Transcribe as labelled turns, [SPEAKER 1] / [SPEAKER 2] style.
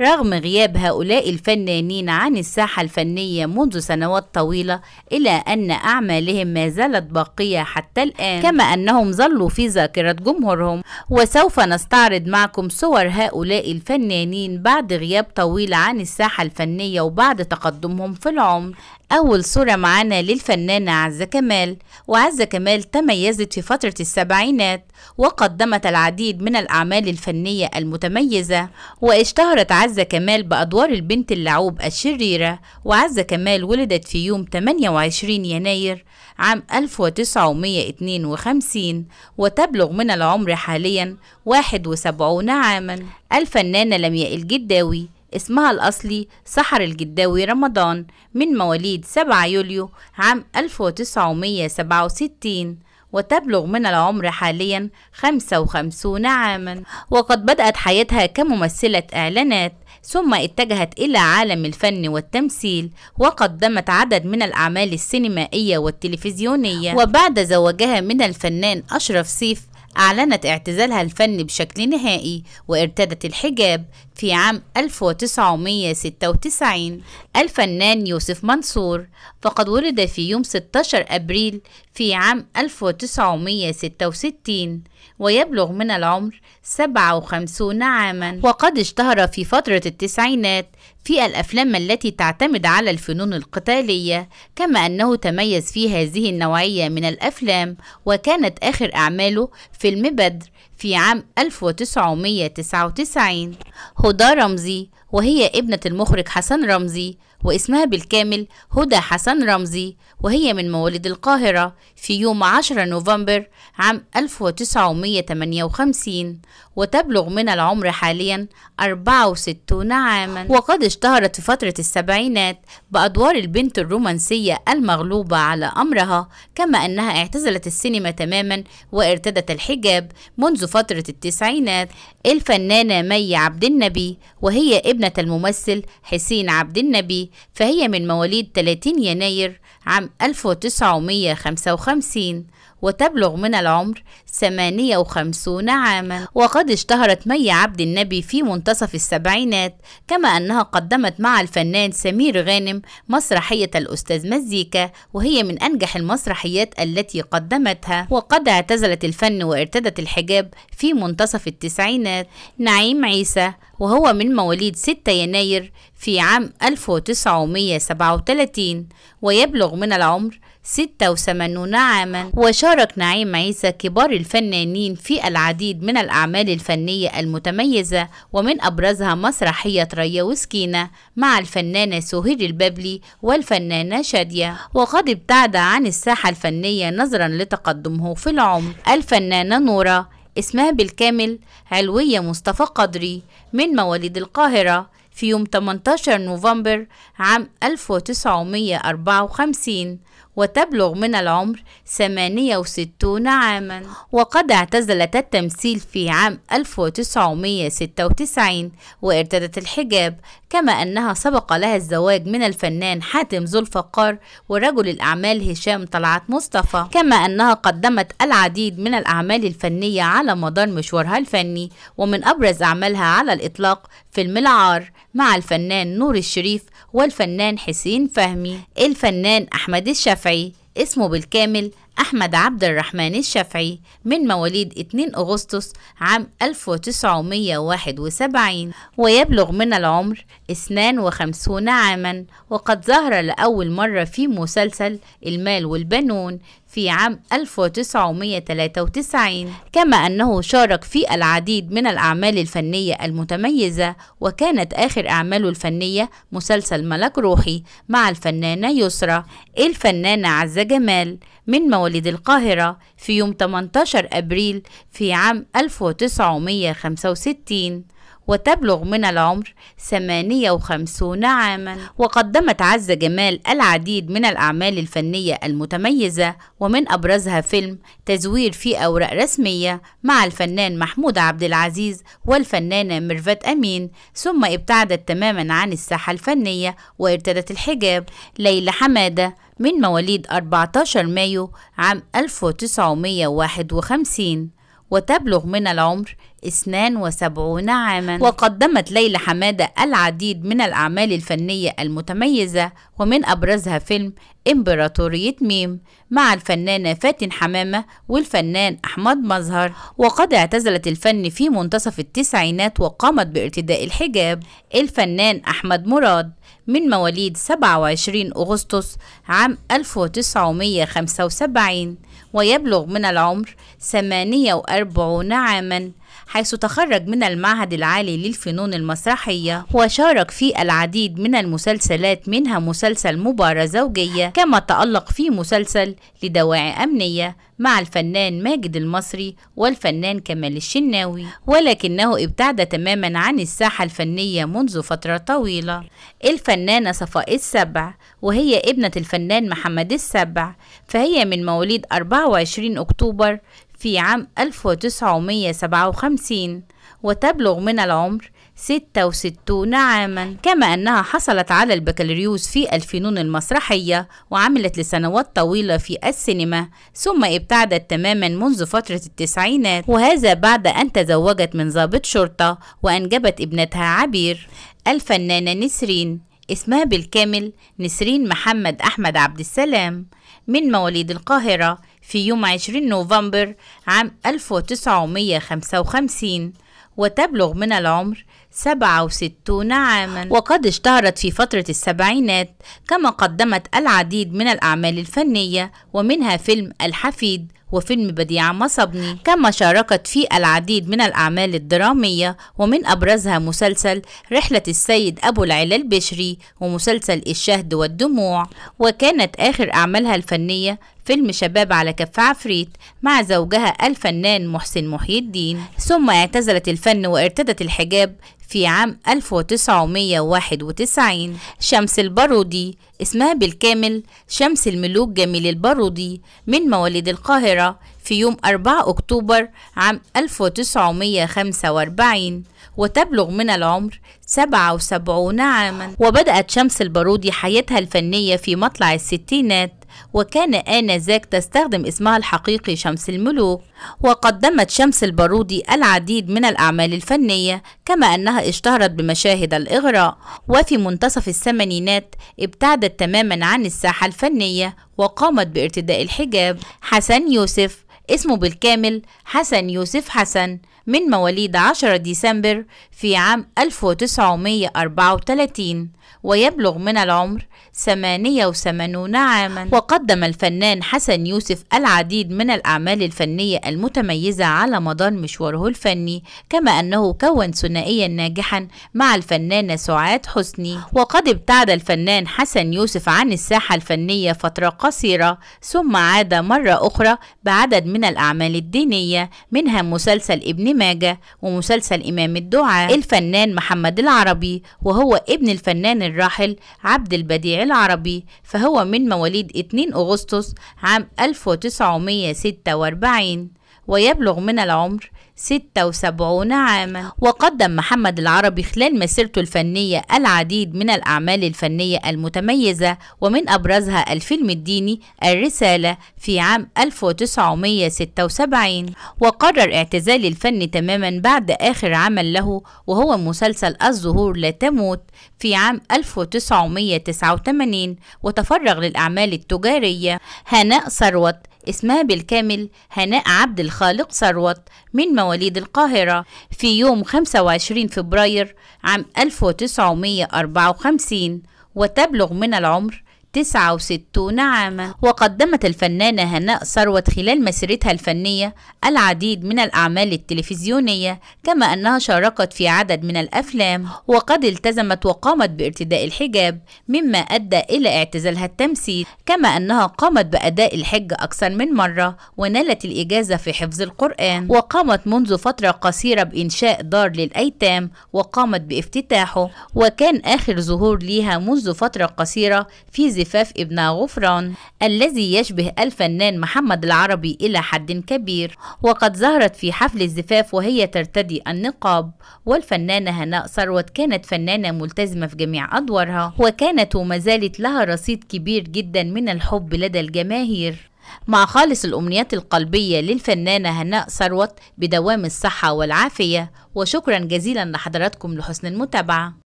[SPEAKER 1] رغم غياب هؤلاء الفنانين عن الساحة الفنية منذ سنوات طويلة إلا أن أعمالهم ما زالت باقية حتى الآن كما أنهم ظلوا في ذاكرة جمهورهم وسوف نستعرض معكم صور هؤلاء الفنانين بعد غياب طويل عن الساحة الفنية وبعد تقدمهم في العمر أول صورة معانا للفنانة عزة كمال وعزة كمال تميزت في فترة السبعينات وقدمت العديد من الأعمال الفنية المتميزة واشتهرت عزة كمال بأدوار البنت اللعوب الشريرة وعزة كمال ولدت في يوم 28 يناير عام 1952 وتبلغ من العمر حاليا 71 عاما الفنانة لمياء الجداوي اسمها الأصلي سحر الجداوي رمضان من مواليد 7 يوليو عام 1967 وتبلغ من العمر حاليا 55 عاما وقد بدأت حياتها كممثلة إعلانات ثم اتجهت إلى عالم الفن والتمثيل وقدمت عدد من الأعمال السينمائية والتلفزيونية وبعد زواجها من الفنان أشرف سيف أعلنت اعتزالها الفن بشكل نهائي وارتدت الحجاب في عام 1996 الفنان يوسف منصور فقد ولد في يوم 16 أبريل في عام 1966 ويبلغ من العمر 57 عاما وقد اشتهر في فترة التسعينات في الأفلام التي تعتمد على الفنون القتالية كما أنه تميز في هذه النوعية من الأفلام وكانت آخر أعماله فيلم بدر في عام 1999 هدى رمزي وهي ابنة المخرج حسن رمزي واسمها بالكامل هدى حسن رمزي وهي من مواليد القاهرة في يوم 10 نوفمبر عام 1958 وتبلغ من العمر حاليا 64 عاما وقد اشتهرت في فترة السبعينات بأدوار البنت الرومانسية المغلوبة على أمرها كما أنها اعتزلت السينما تماما وارتدت الحجاب منذ فترة التسعينات الفنانة مي عبد النبي وهي ابنة الممثل حسين عبد النبي فهي من مواليد 30 يناير عام 1955 وتبلغ من العمر 58 عاما وقد اشتهرت مي عبد النبي في منتصف السبعينات كما أنها قدمت مع الفنان سمير غانم مسرحية الأستاذ مزيكا وهي من أنجح المسرحيات التي قدمتها وقد اعتزلت الفن وارتدت الحجاب في منتصف التسعينات نعيم عيسى وهو من مواليد 6 يناير في عام 1937 ويبلغ من العمر 86 عاما وشارك نعيم عيسى كبار الفنانين في العديد من الأعمال الفنية المتميزة ومن أبرزها مسرحية ريا وسكينة مع الفنانة سهير البابلي والفنانة شادية وقد ابتعد عن الساحة الفنية نظرا لتقدمه في العمر الفنانة نورة اسمها بالكامل علوية مصطفى قدري من مواليد القاهرة في يوم 18 نوفمبر عام 1954 وتبلغ من العمر 68 عاما وقد اعتزلت التمثيل في عام 1996 وارتدت الحجاب كما أنها سبق لها الزواج من الفنان حاتم ذوالفقار ورجل الأعمال هشام طلعت مصطفى كما أنها قدمت العديد من الأعمال الفنية على مدار مشوارها الفني ومن أبرز أعمالها على الإطلاق فيلم العار مع الفنان نور الشريف والفنان حسين فهمي الفنان أحمد الشافعي الشافعي اسمه بالكامل أحمد عبد الرحمن الشافعي من مواليد 2 أغسطس عام 1971 ويبلغ من العمر 52 عاما وقد ظهر لأول مرة في مسلسل المال والبنون في عام 1993 كما أنه شارك في العديد من الأعمال الفنية المتميزة وكانت آخر أعماله الفنية مسلسل ملك روحي مع الفنانة يسرى الفنانة عزة جمال من مواليد القاهرة في يوم 18 أبريل في عام 1965 وتبلغ من العمر 58 عاما وقدمت عزة جمال العديد من الأعمال الفنية المتميزة ومن أبرزها فيلم تزوير في أوراق رسمية مع الفنان محمود عبد العزيز والفنانة ميرفت أمين ثم ابتعدت تماما عن الساحة الفنية وارتدت الحجاب ليلى حمادة من مواليد 14 مايو عام 1951 وتبلغ من العمر 72 عاما وقدمت ليلى حمادة العديد من الأعمال الفنية المتميزة ومن أبرزها فيلم إمبراطورية ميم مع الفنانة فاتن حمامة والفنان أحمد مظهر وقد اعتزلت الفن في منتصف التسعينات وقامت بارتداء الحجاب الفنان أحمد مراد من مواليد 27 أغسطس عام 1975 ويبلغ من العمر 48 عاماً حيث تخرج من المعهد العالي للفنون المسرحية وشارك في العديد من المسلسلات منها مسلسل مباراة زوجية كما تألق في مسلسل لدواعي أمنية مع الفنان ماجد المصري والفنان كمال الشناوي ولكنه ابتعد تماما عن الساحة الفنية منذ فترة طويلة الفنانة صفاء السبع وهي ابنة الفنان محمد السبع فهي من مواليد 24 أكتوبر في عام 1957 وتبلغ من العمر 66 عاما كما أنها حصلت على البكالوريوس في الفنون المسرحية وعملت لسنوات طويلة في السينما ثم ابتعدت تماما منذ فترة التسعينات وهذا بعد أن تزوجت من ضابط شرطة وأنجبت ابنتها عبير الفنانة نسرين اسمها بالكامل نسرين محمد أحمد عبد السلام من مواليد القاهرة في يوم 20 نوفمبر عام 1955 وتبلغ من العمر 67 عاما وقد اشتهرت في فترة السبعينات كما قدمت العديد من الأعمال الفنية ومنها فيلم الحفيد وفيلم بديعة مصبني كما شاركت في العديد من الأعمال الدرامية ومن أبرزها مسلسل رحلة السيد أبو العلا البشري ومسلسل الشهد والدموع وكانت آخر أعمالها الفنية فيلم شباب على كف عفريت مع زوجها الفنان محسن محي الدين ثم اعتزلت الفن وارتدت الحجاب في عام 1991 شمس البارودي اسمها بالكامل شمس الملوك جميل البارودي من مواليد القاهرة في يوم 4 أكتوبر عام 1945 وتبلغ من العمر 77 عاما وبدأت شمس البارودي حياتها الفنية في مطلع الستينات وكان آنذاك تستخدم اسمها الحقيقي شمس الملوك وقدمت شمس البارودي العديد من الأعمال الفنية كما أنها اشتهرت بمشاهد الإغراء وفي منتصف الثمانينات ابتعدت تماما عن الساحة الفنية وقامت بارتداء الحجاب حسن يوسف اسمه بالكامل حسن يوسف حسن من مواليد 10 ديسمبر في عام 1934 ويبلغ من العمر 88 عاما وقدم الفنان حسن يوسف العديد من الأعمال الفنية المتميزة على مدار مشواره الفني كما أنه كون ثنائيا ناجحا مع الفنانة سعاد حسني وقد ابتعد الفنان حسن يوسف عن الساحة الفنية فترة قصيرة ثم عاد مرة أخرى بعدد من الأعمال الدينية منها مسلسل ابن ماجة ومسلسل إمام الدعاء الفنان محمد العربي وهو ابن الفنان الراحل عبد البديع العربي فهو من مواليد 2 أغسطس عام 1946 ويبلغ من العمر 76 عاما وقدم محمد العربي خلال مسيرته الفنية العديد من الأعمال الفنية المتميزة ومن أبرزها الفيلم الديني الرسالة في عام 1976 وقرر اعتزال الفن تماما بعد آخر عمل له وهو مسلسل الظهور لا تموت في عام 1989 وتفرغ للأعمال التجارية هناء ثروت اسمها بالكامل هناء عبد الخالق ثروت من مواليد القاهرة في يوم 25 فبراير عام 1954 وتبلغ من العمر 69 عاما وقدمت الفنانة هناء ثروت خلال مسيرتها الفنية العديد من الأعمال التلفزيونية كما أنها شاركت في عدد من الأفلام وقد التزمت وقامت بارتداء الحجاب مما أدى إلى اعتزالها التمثيل كما أنها قامت بأداء الحج أكثر من مرة ونالت الإجازة في حفظ القرآن وقامت منذ فترة قصيرة بإنشاء دار للأيتام وقامت بافتتاحه وكان آخر ظهور ليها منذ فترة قصيرة في زفاف ابن غفران الذي يشبه الفنان محمد العربي إلى حد كبير وقد ظهرت في حفل الزفاف وهي ترتدي النقاب والفنانة هناء ثروت كانت فنانة ملتزمة في جميع أدوارها وكانت وما زالت لها رصيد كبير جدا من الحب لدى الجماهير مع خالص الأمنيات القلبية للفنانة هناء ثروت بدوام الصحة والعافية وشكرا جزيلا لحضراتكم لحسن المتابعة